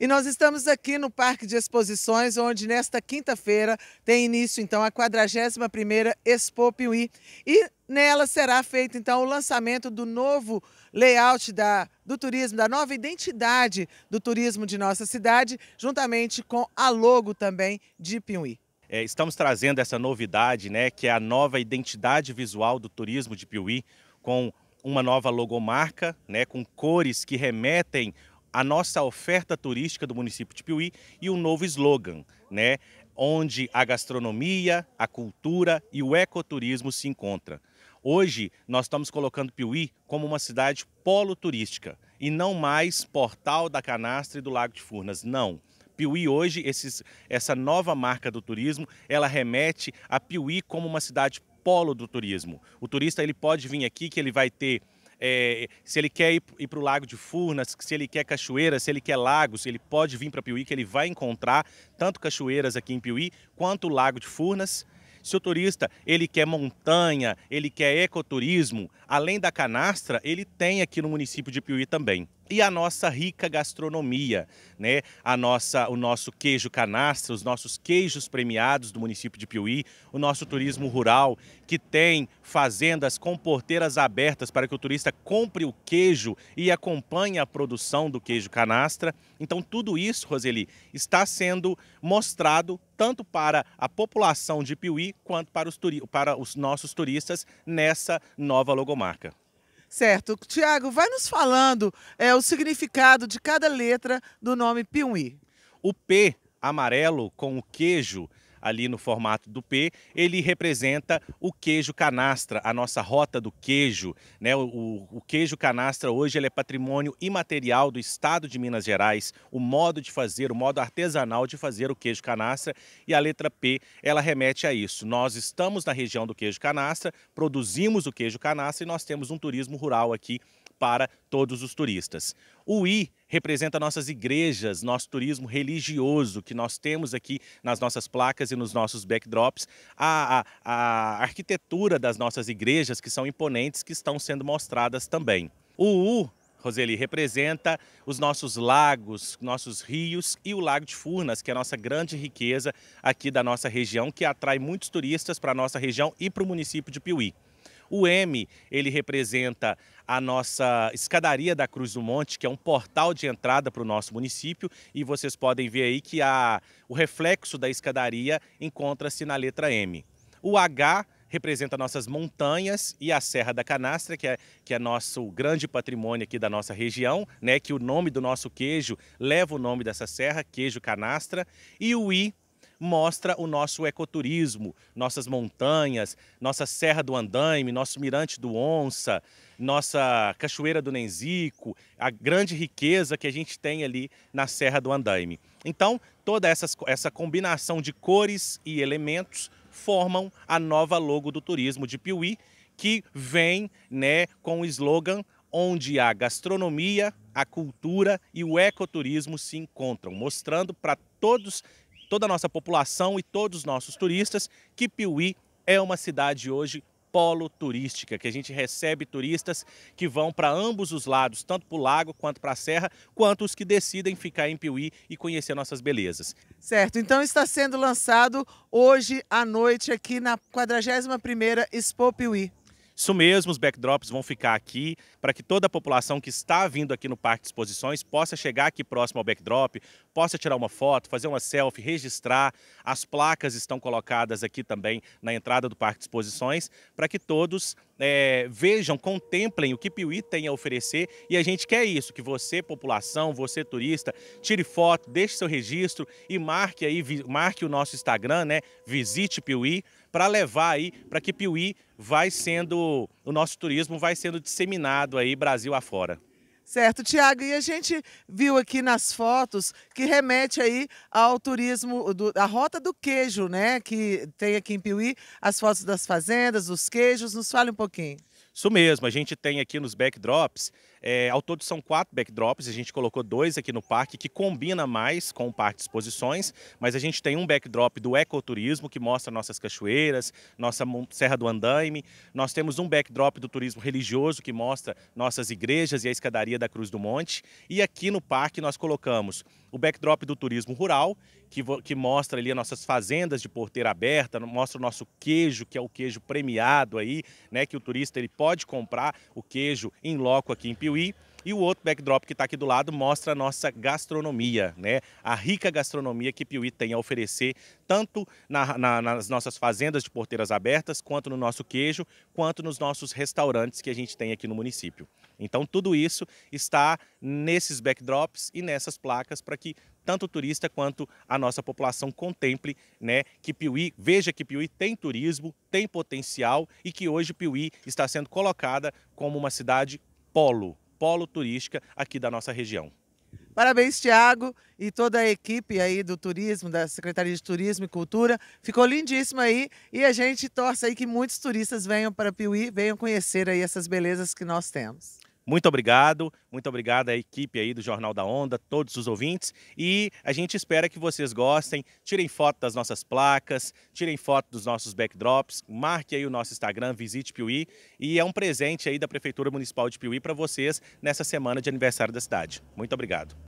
E nós estamos aqui no Parque de Exposições, onde nesta quinta-feira tem início então a 41ª Expo Piuí e nela será feito então o lançamento do novo layout da do turismo, da nova identidade do turismo de nossa cidade, juntamente com a logo também de Piuí. É, estamos trazendo essa novidade, né, que é a nova identidade visual do turismo de Piuí, com uma nova logomarca, né, com cores que remetem a nossa oferta turística do município de Piuí e um novo slogan, né? Onde a gastronomia, a cultura e o ecoturismo se encontram. Hoje, nós estamos colocando Piuí como uma cidade polo turística e não mais portal da canastra e do Lago de Furnas. Não. Piuí hoje, esses, essa nova marca do turismo, ela remete a Piuí como uma cidade polo do turismo. O turista ele pode vir aqui que ele vai ter é, se ele quer ir, ir para o Lago de Furnas, se ele quer cachoeira, se ele quer lagos, ele pode vir para Piuí, que ele vai encontrar tanto cachoeiras aqui em Piuí quanto o Lago de Furnas. Se o turista ele quer montanha, ele quer ecoturismo, além da canastra, ele tem aqui no município de Piuí também e a nossa rica gastronomia, né? A nossa, o nosso queijo canastra, os nossos queijos premiados do município de Piuí, o nosso turismo rural que tem fazendas com porteiras abertas para que o turista compre o queijo e acompanhe a produção do queijo canastra. Então tudo isso, Roseli, está sendo mostrado tanto para a população de Piuí quanto para os, para os nossos turistas nessa nova logomarca. Certo. Tiago, vai nos falando é, o significado de cada letra do nome Piuí. O P amarelo com o queijo ali no formato do P, ele representa o queijo canastra, a nossa rota do queijo. Né? O, o, o queijo canastra hoje ele é patrimônio imaterial do Estado de Minas Gerais, o modo de fazer, o modo artesanal de fazer o queijo canastra. E a letra P, ela remete a isso. Nós estamos na região do queijo canastra, produzimos o queijo canastra e nós temos um turismo rural aqui para todos os turistas. O I representa nossas igrejas, nosso turismo religioso que nós temos aqui nas nossas placas e nos nossos backdrops, a, a, a arquitetura das nossas igrejas que são imponentes, que estão sendo mostradas também. O U Roseli, representa os nossos lagos, nossos rios e o Lago de Furnas, que é a nossa grande riqueza aqui da nossa região, que atrai muitos turistas para a nossa região e para o município de Piuí. O M, ele representa a nossa escadaria da Cruz do Monte, que é um portal de entrada para o nosso município, e vocês podem ver aí que a, o reflexo da escadaria encontra-se na letra M. O H representa nossas montanhas e a Serra da Canastra, que é, que é nosso grande patrimônio aqui da nossa região, né? Que o nome do nosso queijo leva o nome dessa serra, queijo canastra. E o I mostra o nosso ecoturismo, nossas montanhas, nossa Serra do Andaime, nosso Mirante do Onça, nossa Cachoeira do Nenzico, a grande riqueza que a gente tem ali na Serra do Andaime. Então, toda essa, essa combinação de cores e elementos formam a nova logo do turismo de Piuí, que vem né, com o slogan onde a gastronomia, a cultura e o ecoturismo se encontram, mostrando para todos toda a nossa população e todos os nossos turistas que Piuí é uma cidade hoje polo turística, que a gente recebe turistas que vão para ambos os lados, tanto para o lago quanto para a serra, quanto os que decidem ficar em Piuí e conhecer nossas belezas. Certo, então está sendo lançado hoje à noite aqui na 41ª Expo Piuí. Isso mesmo, os backdrops vão ficar aqui para que toda a população que está vindo aqui no Parque de Exposições possa chegar aqui próximo ao backdrop, possa tirar uma foto, fazer uma selfie, registrar. As placas estão colocadas aqui também na entrada do Parque de Exposições para que todos é, vejam, contemplem o que Piuí tem a oferecer e a gente quer isso, que você, população, você turista, tire foto, deixe seu registro e marque aí, marque o nosso Instagram, né? Visite Piuí para levar aí para que Piuí vai sendo o nosso turismo vai sendo disseminado aí Brasil afora. Certo, Tiago, e a gente viu aqui nas fotos que remete aí ao turismo, do, a Rota do Queijo, né? Que tem aqui em Piuí, as fotos das fazendas, dos queijos. Nos fale um pouquinho. Isso mesmo, a gente tem aqui nos backdrops, é, ao todo são quatro backdrops, a gente colocou dois aqui no parque que combina mais com o parque de exposições, mas a gente tem um backdrop do ecoturismo que mostra nossas cachoeiras, nossa Serra do Andaime, nós temos um backdrop do turismo religioso que mostra nossas igrejas e a escadaria da Cruz do Monte, e aqui no parque nós colocamos o backdrop do turismo rural, que, que mostra ali as nossas fazendas de porteira aberta, mostra o nosso queijo, que é o queijo premiado aí, né, que o turista ele pode comprar o queijo em loco aqui em Piuí. E o outro backdrop que está aqui do lado mostra a nossa gastronomia, né? A rica gastronomia que Piuí tem a oferecer, tanto na, na, nas nossas fazendas de porteiras abertas, quanto no nosso queijo, quanto nos nossos restaurantes que a gente tem aqui no município. Então, tudo isso está nesses backdrops e nessas placas para que tanto o turista quanto a nossa população contemple, né, que Piuí, veja que Piuí tem turismo, tem potencial e que hoje Piuí está sendo colocada como uma cidade polo, polo turística aqui da nossa região. Parabéns, Tiago, e toda a equipe aí do turismo, da Secretaria de Turismo e Cultura. Ficou lindíssimo aí e a gente torce aí que muitos turistas venham para Piuí, venham conhecer aí essas belezas que nós temos. Muito obrigado, muito obrigado à equipe aí do Jornal da Onda, todos os ouvintes. E a gente espera que vocês gostem. Tirem foto das nossas placas, tirem foto dos nossos backdrops, marque aí o nosso Instagram, visite Piuí. E é um presente aí da Prefeitura Municipal de Piuí para vocês nessa semana de aniversário da cidade. Muito obrigado.